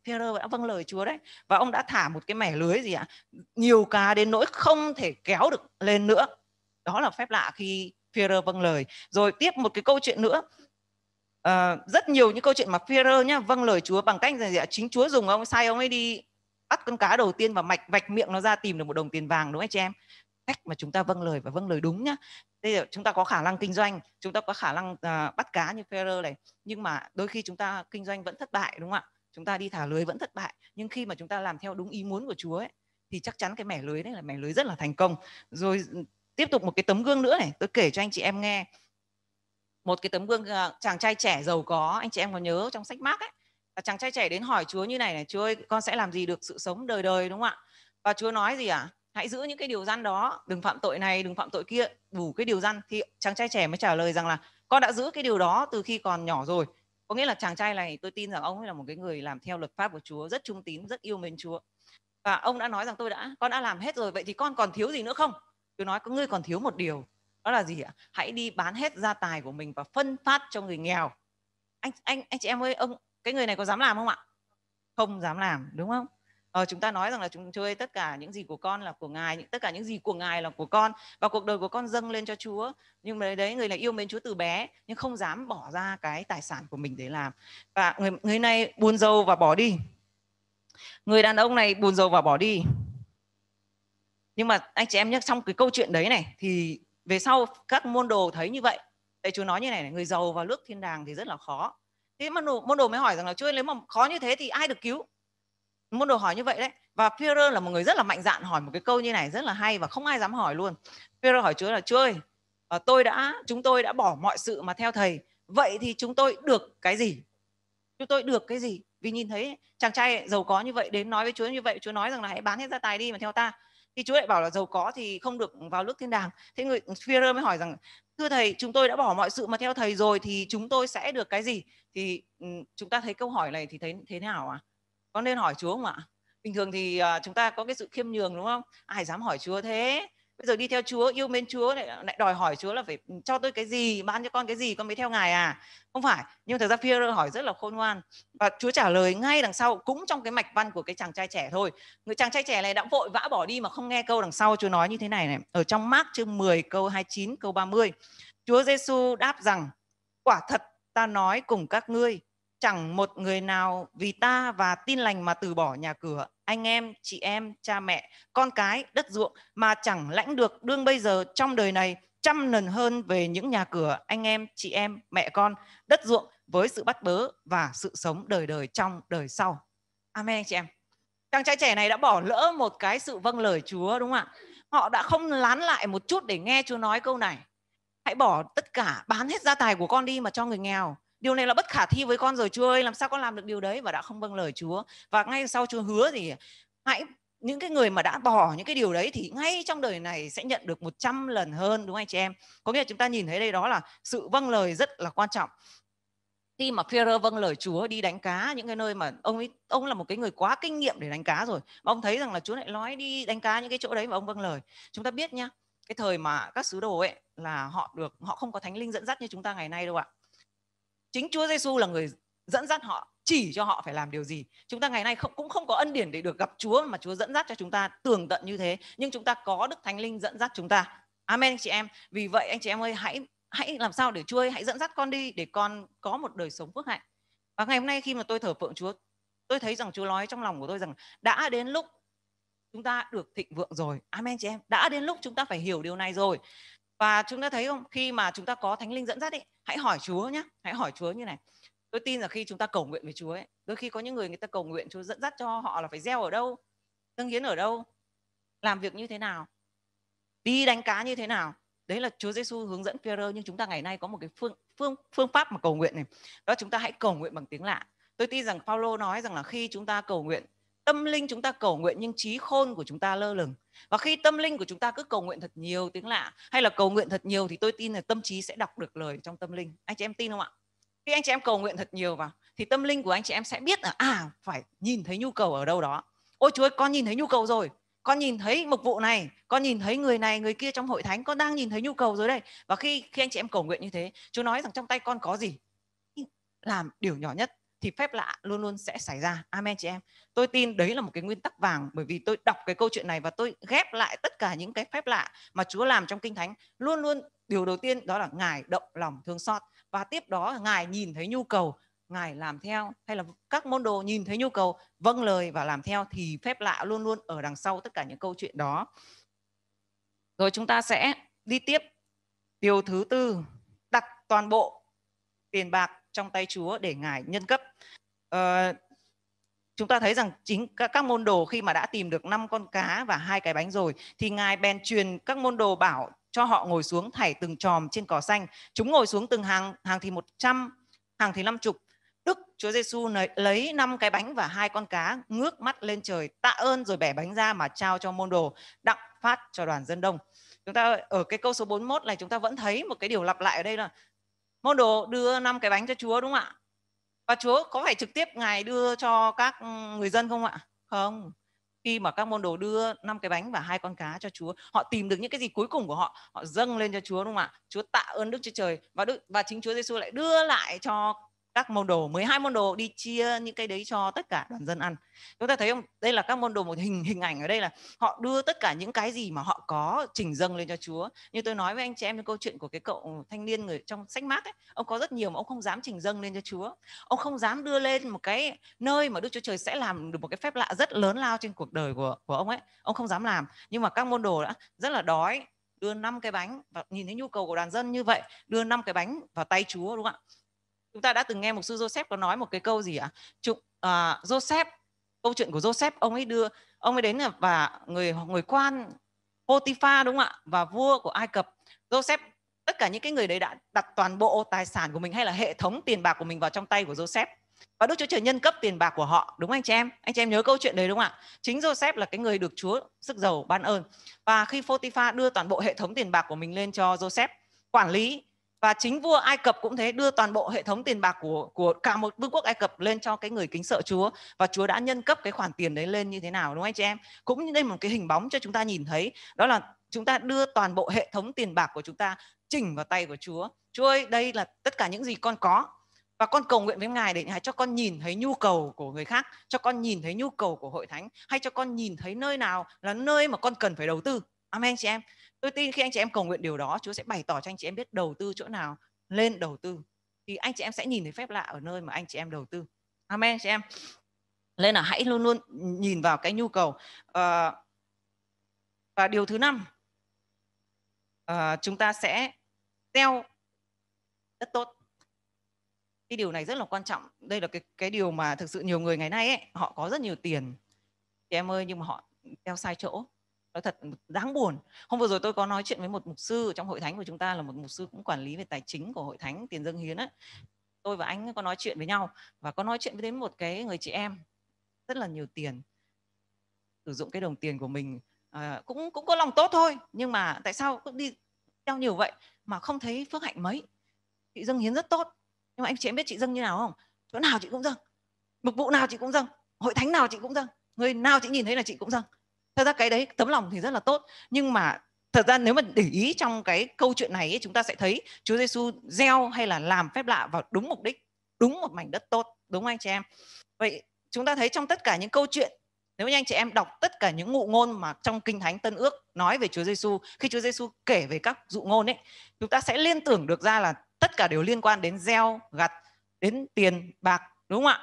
Peter đã vâng lời Chúa đấy và ông đã thả một cái mẻ lưới gì ạ nhiều cá đến nỗi không thể kéo được lên nữa đó là phép lạ khi Führer vâng lời. Rồi tiếp một cái câu chuyện nữa. À, rất nhiều những câu chuyện mà Führer nhá, vâng lời Chúa bằng cách gì ạ? Chính Chúa dùng ông sai ông ấy đi bắt con cá đầu tiên và mạch vạch miệng nó ra tìm được một đồng tiền vàng đúng không chị em? Cách mà chúng ta vâng lời và vâng lời đúng nhá. Bây giờ chúng ta có khả năng kinh doanh, chúng ta có khả năng uh, bắt cá như Ferrer này, nhưng mà đôi khi chúng ta kinh doanh vẫn thất bại đúng không ạ? Chúng ta đi thả lưới vẫn thất bại, nhưng khi mà chúng ta làm theo đúng ý muốn của Chúa ấy, thì chắc chắn cái mẻ lưới đấy là mẻ lưới rất là thành công. Rồi ừ, tiếp tục một cái tấm gương nữa này tôi kể cho anh chị em nghe một cái tấm gương ờ, chàng trai trẻ giàu có anh chị em có nhớ trong sách mác ấy à, chàng trai trẻ đến hỏi chúa như này này chúa ơi con sẽ làm gì được sự sống đời đời đúng không ạ và chúa nói gì à hãy giữ những cái điều răn đó đừng phạm tội này đừng phạm tội kia đủ cái điều răn thì chàng trai trẻ mới trả lời rằng là con đã giữ cái điều đó từ khi còn nhỏ rồi có nghĩa là chàng trai này tôi tin rằng ông ấy là một cái người làm theo luật pháp của chúa rất trung tín rất yêu mến chúa và ông đã nói rằng tôi đã con đã làm hết rồi vậy thì con còn thiếu gì nữa không tôi nói các ngươi còn thiếu một điều đó là gì ạ hãy đi bán hết gia tài của mình và phân phát cho người nghèo anh anh anh chị em ơi ông cái người này có dám làm không ạ không dám làm đúng không ờ, chúng ta nói rằng là chúng chơi tất cả những gì của con là của ngài những tất cả những gì của ngài là của con và cuộc đời của con dâng lên cho chúa nhưng mà đấy người này yêu mến chúa từ bé nhưng không dám bỏ ra cái tài sản của mình để làm và người người này buồn giàu và bỏ đi người đàn ông này buồn giàu và bỏ đi nhưng mà anh chị em nhé trong cái câu chuyện đấy này thì về sau các môn đồ thấy như vậy thầy chúa nói như này, này người giàu vào nước thiên đàng thì rất là khó thế mà môn đồ mới hỏi rằng là chúa ơi nếu mà khó như thế thì ai được cứu môn đồ hỏi như vậy đấy và Peter là một người rất là mạnh dạn hỏi một cái câu như này rất là hay và không ai dám hỏi luôn Peter hỏi chúa là chúa ơi ờ, tôi đã chúng tôi đã bỏ mọi sự mà theo thầy vậy thì chúng tôi được cái gì chúng tôi được cái gì vì nhìn thấy chàng trai giàu có như vậy đến nói với chúa như vậy chúa nói rằng là hãy bán hết gia tài đi mà theo ta thì chúa lại bảo là giàu có thì không được vào nước thiên đàng thế người Führer mới hỏi rằng thưa thầy chúng tôi đã bỏ mọi sự mà theo thầy rồi thì chúng tôi sẽ được cái gì thì ừ, chúng ta thấy câu hỏi này thì thấy thế nào ạ à? có nên hỏi chúa không ạ bình thường thì à, chúng ta có cái sự khiêm nhường đúng không ai dám hỏi chúa thế bây giờ đi theo Chúa yêu mến Chúa lại lại đòi hỏi Chúa là phải cho tôi cái gì ban cho con cái gì con mới theo ngài à không phải nhưng thực ra Peter hỏi rất là khôn ngoan và Chúa trả lời ngay đằng sau cũng trong cái mạch văn của cái chàng trai trẻ thôi người chàng trai trẻ này đã vội vã bỏ đi mà không nghe câu đằng sau Chúa nói như thế này này ở trong Mark chương 10 câu 29 câu 30 Chúa Giêsu đáp rằng quả thật ta nói cùng các ngươi chẳng một người nào vì ta và tin lành mà từ bỏ nhà cửa anh em, chị em, cha mẹ, con cái, đất ruộng mà chẳng lãnh được đương bây giờ trong đời này trăm lần hơn về những nhà cửa, anh em, chị em, mẹ con, đất ruộng với sự bắt bớ và sự sống đời đời trong đời sau. Amen chị em. Chàng trai trẻ này đã bỏ lỡ một cái sự vâng lời Chúa đúng không ạ? Họ đã không lán lại một chút để nghe Chúa nói câu này. Hãy bỏ tất cả, bán hết gia tài của con đi mà cho người nghèo điều này là bất khả thi với con rồi Chúa ơi làm sao con làm được điều đấy và đã không vâng lời Chúa và ngay sau Chúa hứa thì hãy những cái người mà đã bỏ những cái điều đấy thì ngay trong đời này sẽ nhận được 100 lần hơn đúng không anh chị em? Có nghĩa là chúng ta nhìn thấy đây đó là sự vâng lời rất là quan trọng. Khi mà Phêrô vâng lời Chúa đi đánh cá những cái nơi mà ông ấy ông là một cái người quá kinh nghiệm để đánh cá rồi. Mà ông thấy rằng là Chúa lại nói đi đánh cá những cái chỗ đấy và ông vâng lời. Chúng ta biết nhá, cái thời mà các sứ đồ ấy là họ được họ không có thánh linh dẫn dắt như chúng ta ngày nay đâu ạ. Chính Chúa Giêsu là người dẫn dắt họ, chỉ cho họ phải làm điều gì. Chúng ta ngày nay không, cũng không có ân điển để được gặp Chúa mà Chúa dẫn dắt cho chúng ta tường tận như thế, nhưng chúng ta có Đức Thánh Linh dẫn dắt chúng ta. Amen anh chị em. Vì vậy anh chị em ơi hãy hãy làm sao để Chúa ơi, hãy dẫn dắt con đi để con có một đời sống phước hạnh. Và ngày hôm nay khi mà tôi thờ phượng Chúa, tôi thấy rằng Chúa nói trong lòng của tôi rằng đã đến lúc chúng ta được thịnh vượng rồi. Amen chị em. Đã đến lúc chúng ta phải hiểu điều này rồi và chúng ta thấy không khi mà chúng ta có thánh linh dẫn dắt ấy hãy hỏi chúa nhé hãy hỏi chúa như này tôi tin là khi chúng ta cầu nguyện với chúa ấy đôi khi có những người người ta cầu nguyện chúa dẫn dắt cho họ là phải gieo ở đâu dâng hiến ở đâu làm việc như thế nào đi đánh cá như thế nào đấy là chúa giêsu hướng dẫn Peter nhưng chúng ta ngày nay có một cái phương phương phương pháp mà cầu nguyện này đó chúng ta hãy cầu nguyện bằng tiếng lạ tôi tin rằng Paulo nói rằng là khi chúng ta cầu nguyện tâm linh chúng ta cầu nguyện nhưng trí khôn của chúng ta lơ lửng và khi tâm linh của chúng ta cứ cầu nguyện thật nhiều tiếng lạ hay là cầu nguyện thật nhiều thì tôi tin là tâm trí sẽ đọc được lời trong tâm linh anh chị em tin không ạ khi anh chị em cầu nguyện thật nhiều vào thì tâm linh của anh chị em sẽ biết là à phải nhìn thấy nhu cầu ở đâu đó ôi chúa ơi con nhìn thấy nhu cầu rồi con nhìn thấy mục vụ này con nhìn thấy người này người kia trong hội thánh con đang nhìn thấy nhu cầu rồi đây và khi khi anh chị em cầu nguyện như thế chúa nói rằng trong tay con có gì làm điều nhỏ nhất thì phép lạ luôn luôn sẽ xảy ra. Amen chị em. Tôi tin đấy là một cái nguyên tắc vàng bởi vì tôi đọc cái câu chuyện này và tôi ghép lại tất cả những cái phép lạ mà Chúa làm trong Kinh Thánh. Luôn luôn điều đầu tiên đó là Ngài động lòng thương xót và tiếp đó Ngài nhìn thấy nhu cầu Ngài làm theo hay là các môn đồ nhìn thấy nhu cầu vâng lời và làm theo thì phép lạ luôn luôn ở đằng sau tất cả những câu chuyện đó. Rồi chúng ta sẽ đi tiếp điều thứ tư đặt toàn bộ tiền bạc trong tay Chúa để ngài nhân cấp. À, chúng ta thấy rằng chính các, các môn đồ khi mà đã tìm được năm con cá và hai cái bánh rồi thì ngài bèn truyền các môn đồ bảo cho họ ngồi xuống thảy từng tròm trên cỏ xanh. Chúng ngồi xuống từng hàng, hàng thì 100, hàng thì 50. Đức Chúa Giêsu lấy năm cái bánh và hai con cá, ngước mắt lên trời, tạ ơn rồi bẻ bánh ra mà trao cho môn đồ, đặng phát cho đoàn dân đông. Chúng ta ở cái câu số 41 này chúng ta vẫn thấy một cái điều lặp lại ở đây là môn đồ đưa năm cái bánh cho Chúa đúng không ạ? Và Chúa có phải trực tiếp ngài đưa cho các ừ, người dân không ạ? Không. Khi mà các môn đồ đưa năm cái bánh và hai con cá cho Chúa, họ tìm được những cái gì cuối cùng của họ, họ dâng lên cho Chúa đúng không ạ? Chúa tạ ơn Đức Chúa Trời và Đức và chính Chúa Giêsu lại đưa lại cho các môn đồ 12 môn đồ đi chia những cái đấy cho tất cả đoàn dân ăn chúng ta thấy không đây là các môn đồ một hình hình ảnh ở đây là họ đưa tất cả những cái gì mà họ có trình dâng lên cho Chúa như tôi nói với anh chị em cái câu chuyện của cái cậu thanh niên người trong sách mát ấy ông có rất nhiều mà ông không dám trình dâng lên cho Chúa ông không dám đưa lên một cái nơi mà Đức Chúa Trời sẽ làm được một cái phép lạ rất lớn lao trên cuộc đời của của ông ấy ông không dám làm nhưng mà các môn đồ đã rất là đói đưa năm cái bánh và nhìn thấy nhu cầu của đoàn dân như vậy đưa năm cái bánh vào tay Chúa đúng không ạ chúng ta đã từng nghe một sư Joseph có nói một cái câu gì ạ? Chúng, uh, Joseph câu chuyện của Joseph ông ấy đưa ông ấy đến và người người quan Potiphar đúng không ạ và vua của Ai Cập Joseph tất cả những cái người đấy đã đặt toàn bộ tài sản của mình hay là hệ thống tiền bạc của mình vào trong tay của Joseph và Đức Chúa Trời nhân cấp tiền bạc của họ đúng anh chị em anh chị em nhớ câu chuyện đấy đúng không ạ chính Joseph là cái người được Chúa sức giàu ban ơn và khi Potiphar đưa toàn bộ hệ thống tiền bạc của mình lên cho Joseph quản lý và chính vua Ai Cập cũng thế đưa toàn bộ hệ thống tiền bạc của của cả một vương quốc Ai Cập lên cho cái người kính sợ Chúa và Chúa đã nhân cấp cái khoản tiền đấy lên như thế nào đúng không anh chị em cũng như đây một cái hình bóng cho chúng ta nhìn thấy đó là chúng ta đưa toàn bộ hệ thống tiền bạc của chúng ta chỉnh vào tay của Chúa Chúa ơi đây là tất cả những gì con có và con cầu nguyện với ngài để ngài cho con nhìn thấy nhu cầu của người khác cho con nhìn thấy nhu cầu của hội thánh hay cho con nhìn thấy nơi nào là nơi mà con cần phải đầu tư amen chị em tôi tin khi anh chị em cầu nguyện điều đó chúa sẽ bày tỏ cho anh chị em biết đầu tư chỗ nào lên đầu tư thì anh chị em sẽ nhìn thấy phép lạ ở nơi mà anh chị em đầu tư amen chị em nên là hãy luôn luôn nhìn vào cái nhu cầu à, và điều thứ năm à, chúng ta sẽ gieo rất tốt cái điều này rất là quan trọng đây là cái cái điều mà thực sự nhiều người ngày nay ấy, họ có rất nhiều tiền chị em ơi nhưng mà họ gieo sai chỗ nói thật đáng buồn hôm vừa rồi tôi có nói chuyện với một mục sư trong hội thánh của chúng ta là một mục sư cũng quản lý về tài chính của hội thánh tiền dân hiến á tôi và anh có nói chuyện với nhau và có nói chuyện với đến một cái người chị em rất là nhiều tiền sử dụng cái đồng tiền của mình à, cũng cũng có lòng tốt thôi nhưng mà tại sao cứ đi theo nhiều vậy mà không thấy phước hạnh mấy chị dâng hiến rất tốt nhưng mà anh chị em biết chị dâng như nào không chỗ nào chị cũng dâng mục vụ nào chị cũng dâng hội thánh nào chị cũng dâng người nào chị nhìn thấy là chị cũng dâng thật ra cái đấy tấm lòng thì rất là tốt nhưng mà thật ra nếu mà để ý trong cái câu chuyện này ấy, chúng ta sẽ thấy Chúa Giêsu gieo hay là làm phép lạ vào đúng mục đích đúng một mảnh đất tốt đúng không anh chị em vậy chúng ta thấy trong tất cả những câu chuyện nếu như anh chị em đọc tất cả những ngụ ngôn mà trong kinh thánh Tân Ước nói về Chúa Giêsu, khi Chúa Giêsu kể về các dụ ngôn ấy, chúng ta sẽ liên tưởng được ra là tất cả đều liên quan đến gieo, gặt, đến tiền bạc, đúng không ạ?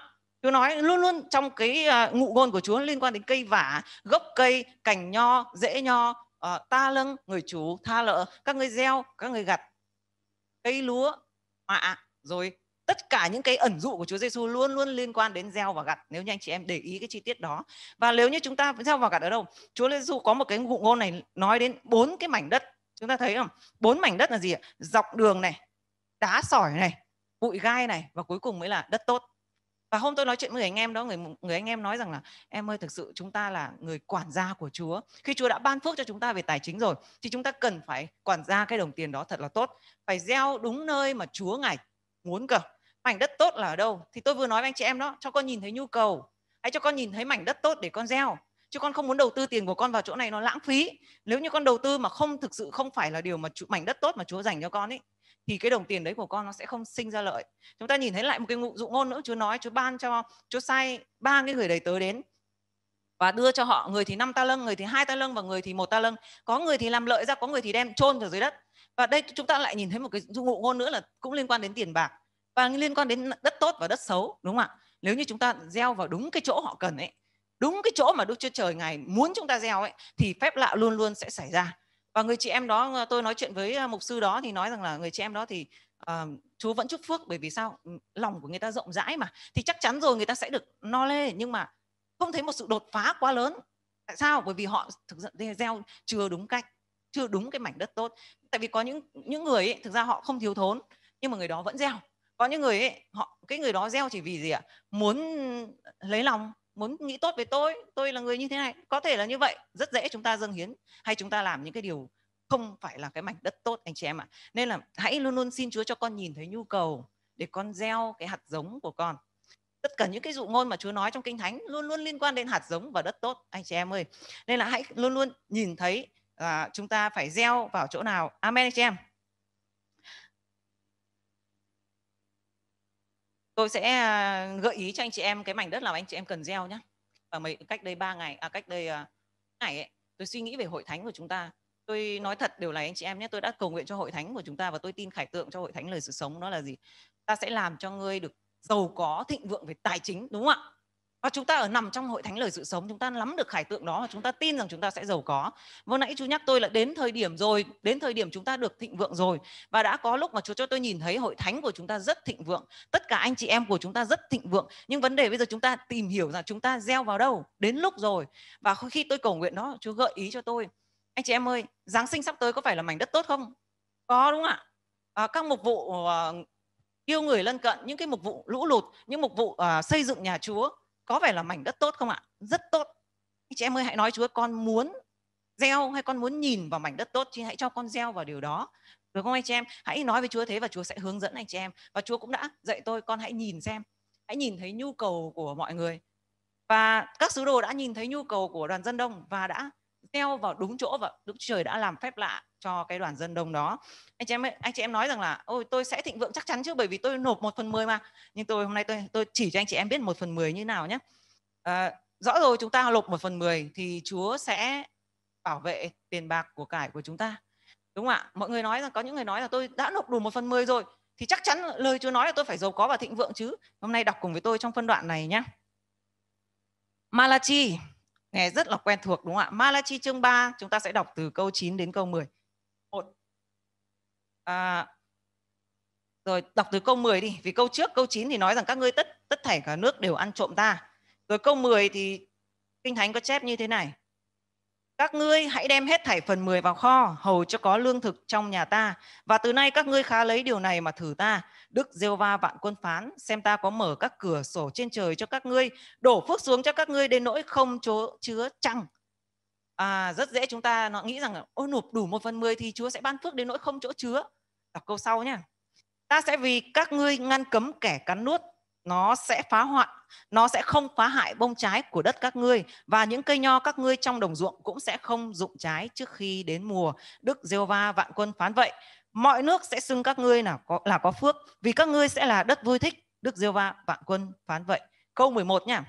Chúa nói luôn luôn trong cái ờ, ngụ ngôn của Chúa liên quan đến cây vả, gốc cây, cành nho, rễ nho, ờ, ta lưng, người chủ, tha lợ, các người gieo, các người gặt, cây lúa, mạ, à, rồi tất cả những cái ẩn dụ của Chúa Giêsu luôn luôn liên quan đến gieo và gặt nếu như anh chị em để ý cái chi tiết đó và nếu như chúng ta gieo và gặt ở đâu Chúa Giêsu có một cái ngụ ngôn này nói đến bốn cái mảnh đất chúng ta thấy không bốn mảnh đất là gì ạ dọc đường này đá sỏi này bụi gai này và cuối cùng mới là đất tốt và hôm tôi nói chuyện với người anh em đó người người anh em nói rằng là em ơi thực sự chúng ta là người quản gia của Chúa khi Chúa đã ban phước cho chúng ta về tài chính rồi thì chúng ta cần phải quản gia cái đồng tiền đó thật là tốt phải gieo đúng nơi mà Chúa ngài muốn cơ mảnh đất tốt là ở đâu thì tôi vừa nói với anh chị em đó cho con nhìn thấy nhu cầu hãy cho con nhìn thấy mảnh đất tốt để con gieo chứ con không muốn đầu tư tiền của con vào chỗ này nó lãng phí nếu như con đầu tư mà không thực sự không phải là điều mà chủ, mảnh đất tốt mà Chúa dành cho con ấy thì cái đồng tiền đấy của con nó sẽ không sinh ra lợi chúng ta nhìn thấy lại một cái ngụ dụ ngôn nữa chúa nói chúa ban cho chúa sai ba cái người đầy tớ đến và đưa cho họ người thì năm ta lâng người thì hai ta lâng và người thì một ta lâng có người thì làm lợi ra có người thì đem chôn vào dưới đất và đây chúng ta lại nhìn thấy một cái dụ ngụ ngôn nữa là cũng liên quan đến tiền bạc và liên quan đến đất tốt và đất xấu đúng không ạ nếu như chúng ta gieo vào đúng cái chỗ họ cần ấy đúng cái chỗ mà Đức Chúa Trời ngài muốn chúng ta gieo ấy thì phép lạ luôn luôn sẽ xảy ra và người chị em đó ờ, tôi nói chuyện với ờ, mục sư đó thì nói rằng là người chị em đó thì uh, Chúa vẫn chúc phước bởi vì sao ừ, lòng của người ta rộng rãi mà thì chắc chắn rồi người ta sẽ được no lê nhưng mà không thấy một sự đột phá quá lớn tại sao bởi vì họ thực sự gieo chưa đúng cách chưa đúng cái mảnh đất tốt tại vì có những những người ấy, thực ra họ không thiếu thốn nhưng mà người đó vẫn gieo có những người ấy, họ cái người đó gieo chỉ vì gì ạ muốn lấy lòng muốn nghĩ tốt về tôi tôi là người như thế này có thể là như vậy rất dễ chúng ta dâng hiến hay chúng ta làm những cái điều không phải là cái mảnh đất tốt anh chị em ạ à. nên là hãy luôn luôn xin chúa cho con nhìn thấy nhu cầu để con gieo cái hạt giống của con tất cả những cái dụ ngôn mà chúa nói trong kinh thánh luôn luôn liên quan đến hạt giống và đất tốt anh chị em ơi nên là hãy luôn luôn nhìn thấy là chúng ta phải gieo vào chỗ nào amen anh chị em tôi sẽ à, gợi ý cho anh chị em cái mảnh đất làm anh chị em cần gieo nhé và mấy cách đây 3 ngày à cách đây uh, ngày ấy, tôi suy nghĩ về hội thánh của chúng ta tôi nói thật điều này anh chị em nhé tôi đã cầu nguyện cho hội thánh của chúng ta và tôi tin khải tượng cho hội thánh lời sự sống đó là gì ta sẽ làm cho ngươi được giàu có thịnh vượng về tài chính đúng không ạ và chúng ta ở nằm trong hội thánh lời sự sống chúng ta nắm được khải tượng đó và chúng ta tin rằng chúng ta sẽ giàu có vừa nãy chú nhắc tôi là đến thời điểm rồi đến thời điểm chúng ta được thịnh vượng rồi và đã có lúc mà chúa cho tôi nhìn thấy hội thánh của chúng ta rất thịnh vượng tất cả anh chị em của chúng ta rất thịnh vượng nhưng vấn đề bây giờ chúng ta tìm hiểu rằng chúng ta gieo vào đâu đến lúc rồi và khi tôi cầu nguyện đó chú gợi ý cho tôi anh chị em ơi giáng sinh sắp tới có phải là mảnh đất tốt không có đúng không ạ à, các mục vụ à, yêu người lân cận những cái mục vụ lũ lụt những mục vụ à, xây dựng nhà chúa có vẻ là mảnh đất tốt không ạ rất tốt chị em ơi hãy nói chúa con muốn gieo hay con muốn nhìn vào mảnh đất tốt chứ hãy cho con gieo vào điều đó được không anh chị em hãy nói với chúa thế và chúa sẽ hướng dẫn anh chị em và chúa cũng đã dạy tôi con hãy nhìn xem hãy nhìn thấy nhu cầu của mọi người và các sứ đồ đã nhìn thấy nhu cầu của đoàn dân đông và đã gieo vào đúng chỗ và đức trời đã làm phép lạ cho cái đoàn dân đông đó anh chị em anh chị em nói rằng là ôi tôi sẽ thịnh vượng chắc chắn chứ bởi vì tôi nộp một phần mười mà nhưng tôi hôm nay tôi tôi chỉ cho anh chị em biết một phần mười như nào nhé à, rõ rồi chúng ta nộp một phần mười thì Chúa sẽ bảo vệ tiền bạc của cải của chúng ta đúng không ạ mọi người nói rằng có những người nói là tôi đã nộp đủ một phần mười rồi thì chắc chắn lời Chúa nói là tôi phải giàu có và thịnh vượng chứ hôm nay đọc cùng với tôi trong phân đoạn này nhé Malachi nghe rất là quen thuộc đúng không ạ? Malachi chương 3 chúng ta sẽ đọc từ câu 9 đến câu 10 à, rồi đọc từ câu 10 đi vì câu trước câu 9 thì nói rằng các ngươi tất tất thảy cả nước đều ăn trộm ta rồi câu 10 thì kinh thánh có chép như thế này các ngươi hãy đem hết thảy phần 10 vào kho hầu cho có lương thực trong nhà ta và từ nay các ngươi khá lấy điều này mà thử ta đức giêu va vạn quân phán xem ta có mở các cửa sổ trên trời cho các ngươi đổ phước xuống cho các ngươi đến nỗi không chỗ chứa trăng à, rất dễ chúng ta nó nghĩ rằng ôi nộp đủ một phần mười thì chúa sẽ ban phước đến nỗi không chỗ chứa Đọc câu sau nhé. Ta sẽ vì các ngươi ngăn cấm kẻ cắn nuốt, nó sẽ phá hoại, nó sẽ không phá hại bông trái của đất các ngươi và những cây nho các ngươi trong đồng ruộng cũng sẽ không rụng trái trước khi đến mùa. Đức Diêu Va vạn quân phán vậy. Mọi nước sẽ xưng các ngươi là có là có phước vì các ngươi sẽ là đất vui thích. Đức Diêu Va vạn quân phán vậy. Câu 11 nha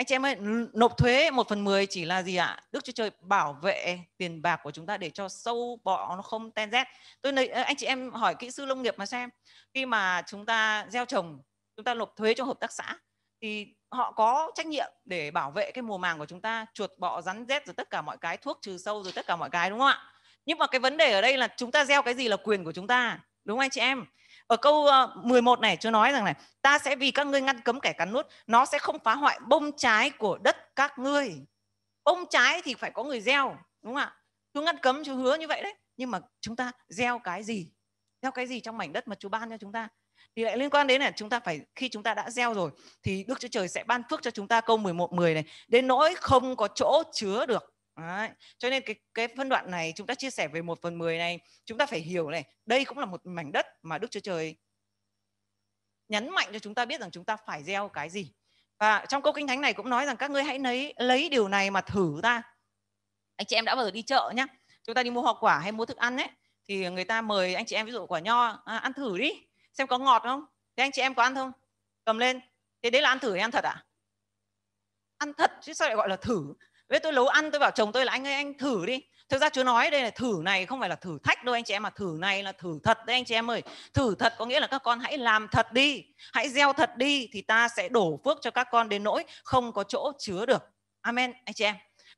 anh chị em ơi nộp thuế một phần mười chỉ là gì ạ Đức Chúa Trời bảo vệ tiền bạc của chúng ta để cho sâu bọ nó không ten rét tôi nói, anh chị em hỏi kỹ sư nông nghiệp mà xem khi mà chúng ta gieo trồng chúng ta nộp thuế cho hợp tác xã thì họ có trách nhiệm để bảo vệ cái mùa màng của chúng ta chuột bọ rắn rết rồi tất cả mọi cái thuốc trừ sâu rồi tất cả mọi cái đúng không ạ nhưng mà cái vấn đề ở đây là chúng ta gieo cái gì là quyền của chúng ta đúng không anh chị em ở câu 11 ờ, này Chúa nói rằng này ta sẽ vì các ngươi ngăn cấm kẻ cắn nuốt nó sẽ không phá hoại bông trái của đất các ngươi bông trái thì phải có người gieo đúng không ạ Chúa ngăn cấm Chúa hứa như vậy đấy nhưng mà chúng ta gieo cái gì gieo cái gì trong mảnh đất mà Chúa ban cho chúng ta thì lại liên quan đến là chúng ta phải khi chúng ta đã gieo rồi thì Đức Chúa Trời sẽ ban phước cho chúng ta câu 11 10 này đến nỗi không có chỗ chứa được Đấy. Cho nên cái cái phân đoạn này chúng ta chia sẻ về một phần mười này chúng ta phải hiểu này đây cũng là một mảnh đất mà Đức Chúa Trời nhấn mạnh cho chúng ta biết rằng chúng ta phải gieo cái gì và trong câu kinh thánh này cũng nói rằng các ngươi hãy lấy lấy điều này mà thử ta anh chị em đã bao giờ đi chợ nhá chúng ta đi mua hoa quả hay mua thức ăn ấy thì người ta mời anh chị em ví dụ quả nho à, ăn thử đi xem có ngọt không thế anh chị em có ăn không cầm lên thế đấy là ăn thử hay ăn thật à? ăn thật chứ sao lại gọi là thử với tôi nấu ăn tôi bảo chồng tôi là anh ơi anh thử đi. Thực ra Chúa nói đây là thử này không phải là thử thách đâu anh chị em mà thử này là thử thật đấy anh chị em ơi. Thử thật có nghĩa là các con hãy làm thật đi, hãy gieo thật đi thì ta sẽ đổ phước cho các con đến nỗi không có chỗ chứa được. Amen anh chị em.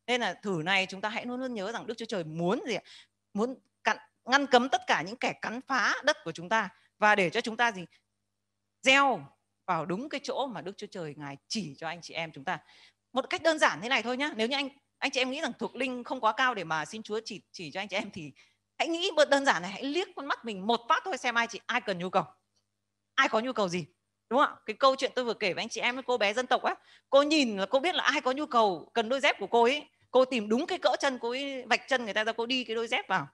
Nên là thử này chúng ta hãy luôn luôn nhớ rằng Đức Chúa Trời muốn gì ạ? Muốn cặn ngăn cấm tất cả những kẻ cắn phá đất của chúng ta và để cho chúng ta gì gieo vào đúng cái chỗ mà Đức Chúa Trời ngài chỉ cho anh chị em chúng ta một cách đơn giản thế này thôi nhá nếu như anh anh chị em nghĩ rằng thuộc linh không quá cao để mà xin chúa chỉ chỉ cho anh chị em thì hãy nghĩ một đơn giản này hãy liếc con mắt mình một phát thôi xem ai chị ai cần nhu cầu ai có nhu cầu gì đúng không cái câu chuyện tôi vừa kể với anh chị em với cô bé dân tộc á cô nhìn là cô biết là ai có nhu cầu cần đôi dép của cô ấy cô tìm đúng cái cỡ chân cô ấy vạch chân người ta ra cô đi cái đôi dép vào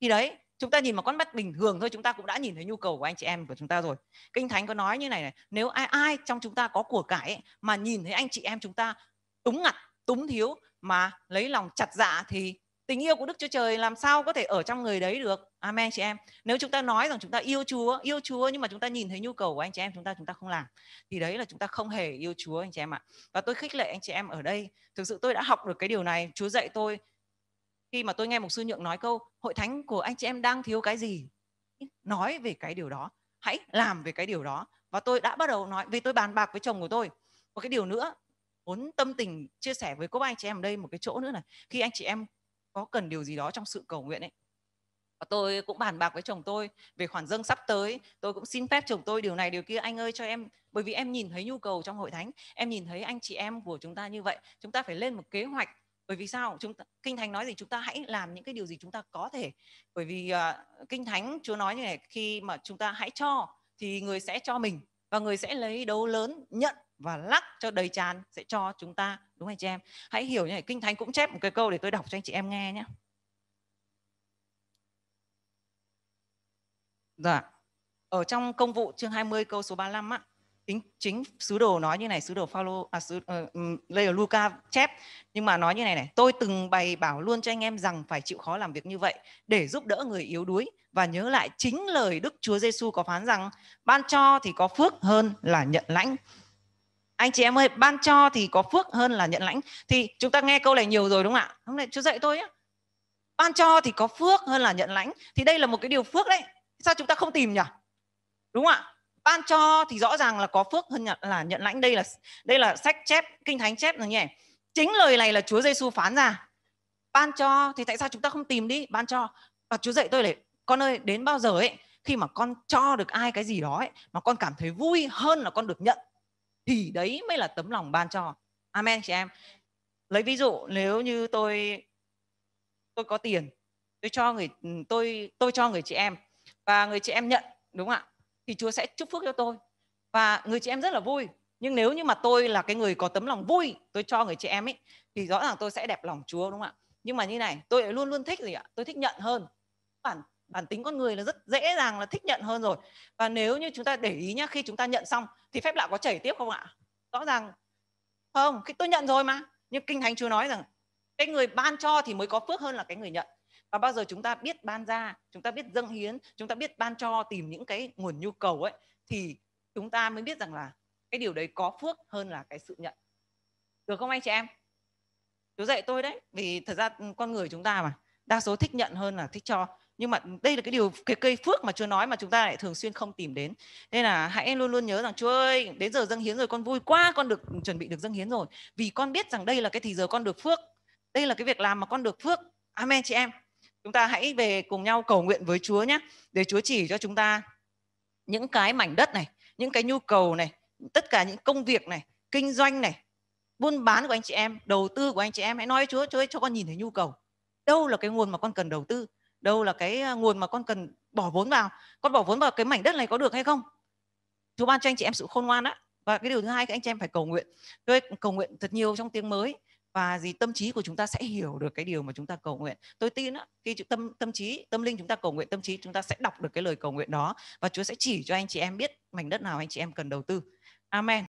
thì đấy chúng ta nhìn vào con mắt bình thường thôi chúng ta cũng đã nhìn thấy nhu cầu của anh chị em của chúng ta rồi kinh thánh có nói như này này nếu ai ai trong chúng ta có của cải ấy, mà nhìn thấy anh chị em chúng ta túng ngặt túng thiếu mà lấy lòng chặt dạ thì tình yêu của Đức Chúa Trời làm sao có thể ở trong người đấy được. Amen chị em. Nếu chúng ta nói rằng chúng ta yêu Chúa, yêu Chúa nhưng mà chúng ta nhìn thấy nhu cầu của anh chị em chúng ta chúng ta không làm thì đấy là chúng ta không hề yêu Chúa anh chị em ạ. Và tôi khích lệ anh chị em ở đây, thực sự tôi đã học được cái điều này, Chúa dạy tôi khi mà tôi nghe một sư nhượng nói câu hội thánh của anh chị em đang thiếu cái gì nói về cái điều đó hãy làm về cái điều đó và tôi đã bắt đầu nói vì tôi bàn bạc với chồng của tôi và cái điều nữa muốn tâm tình chia sẻ với cô các anh chị em ở đây một cái chỗ nữa là khi anh chị em có cần điều gì đó trong sự cầu nguyện ấy và tôi cũng bàn bạc với chồng tôi về khoản dâng sắp tới tôi cũng xin phép chồng tôi điều này điều kia anh ơi cho em bởi vì em nhìn thấy nhu cầu trong hội thánh em nhìn thấy anh chị em của chúng ta như vậy chúng ta phải lên một kế hoạch bởi vì sao chúng ta, kinh thánh nói gì chúng ta hãy làm những cái điều gì chúng ta có thể bởi vì uh, kinh thánh chúa nói như này khi mà chúng ta hãy cho thì người sẽ cho mình và người sẽ lấy đấu lớn nhận và lắc cho đầy tràn sẽ cho chúng ta đúng không anh chị em hãy hiểu như này kinh thánh cũng chép một cái câu để tôi đọc cho anh chị em nghe nhé dạ ở trong công vụ chương 20 câu số 35 á chính chính sứ đồ nói như này sứ đồ Phaolô à sứ uh, Luca chép nhưng mà nói như này này tôi từng bày bảo luôn cho anh em rằng phải chịu khó làm việc như vậy để giúp đỡ người yếu đuối và nhớ lại chính lời Đức Chúa Giêsu có phán rằng ban cho thì có phước hơn là nhận lãnh anh chị em ơi ban cho thì có phước hơn là nhận lãnh thì chúng ta nghe câu này nhiều rồi đúng không ạ hôm nay chúa dạy tôi á ban cho thì có phước hơn là nhận lãnh thì đây là một cái điều phước đấy sao chúng ta không tìm nhỉ đúng không ạ ban cho thì rõ ràng là có phước hơn nhận, là nhận lãnh đây là đây là sách chép kinh thánh chép rồi nhỉ chính lời này là Chúa Giêsu phán ra ban cho thì tại sao chúng ta không tìm đi ban cho và Chúa dạy tôi là con ơi đến bao giờ ấy khi mà con cho được ai cái gì đó ấy, mà con cảm thấy vui hơn là con được nhận thì đấy mới là tấm lòng ban cho amen chị em lấy ví dụ nếu như tôi tôi có tiền tôi cho người ừ, tôi tôi cho người chị em và người chị em nhận đúng không ạ thì Chúa sẽ chúc phước cho tôi và người chị em rất là vui nhưng nếu như mà tôi là cái người có tấm lòng vui tôi cho người chị em ấy thì rõ ràng tôi sẽ đẹp lòng Chúa đúng không ạ nhưng mà như này tôi luôn luôn thích gì ạ tôi thích nhận hơn bản bản tính con người là rất dễ dàng là thích nhận hơn rồi và nếu như chúng ta để ý nhá khi chúng ta nhận xong thì phép lạ có chảy tiếp không ạ rõ ràng không khi tôi nhận rồi mà nhưng kinh thánh chúa nói rằng cái người ban cho thì mới có phước hơn là cái người nhận và bao giờ chúng ta biết ban ra chúng ta biết dâng hiến chúng ta biết ban cho tìm những cái nguồn nhu cầu ấy thì chúng ta mới biết rằng là cái điều đấy có phước hơn là cái sự nhận được không anh chị em chú dạy tôi đấy vì thật ra con người chúng ta mà đa số thích nhận hơn là thích cho nhưng mà đây là cái điều cái cây phước mà Chúa nói mà chúng ta lại thường xuyên không tìm đến nên là hãy luôn luôn nhớ rằng Chúa ơi đến giờ dâng hiến rồi con vui quá con được chuẩn bị được dâng hiến rồi vì con biết rằng đây là cái thì giờ con được phước đây là cái việc làm mà con được phước amen chị em chúng ta hãy về cùng nhau cầu nguyện với Chúa nhé để Chúa chỉ cho chúng ta những cái mảnh đất này những cái nhu cầu này tất cả những công việc này kinh doanh này buôn bán của anh chị em đầu tư của anh chị em hãy nói Chúa Chúa ơi, cho con nhìn thấy nhu cầu đâu là cái nguồn mà con cần đầu tư đâu là cái à, nguồn mà con cần bỏ vốn vào con bỏ vốn vào cái mảnh đất này có được hay không chú ban cho anh chị em sự khôn ngoan á và cái điều thứ hai các anh chị em phải cầu nguyện tôi cầu nguyện thật nhiều trong tiếng mới và gì tâm trí của chúng ta sẽ hiểu được cái điều mà chúng ta cầu nguyện tôi tin á, khi tâm tâm trí tâm linh chúng ta cầu nguyện tâm trí chúng ta sẽ đọc được cái lời cầu nguyện đó và chúa sẽ chỉ cho anh chị em biết mảnh đất nào anh chị em cần đầu tư amen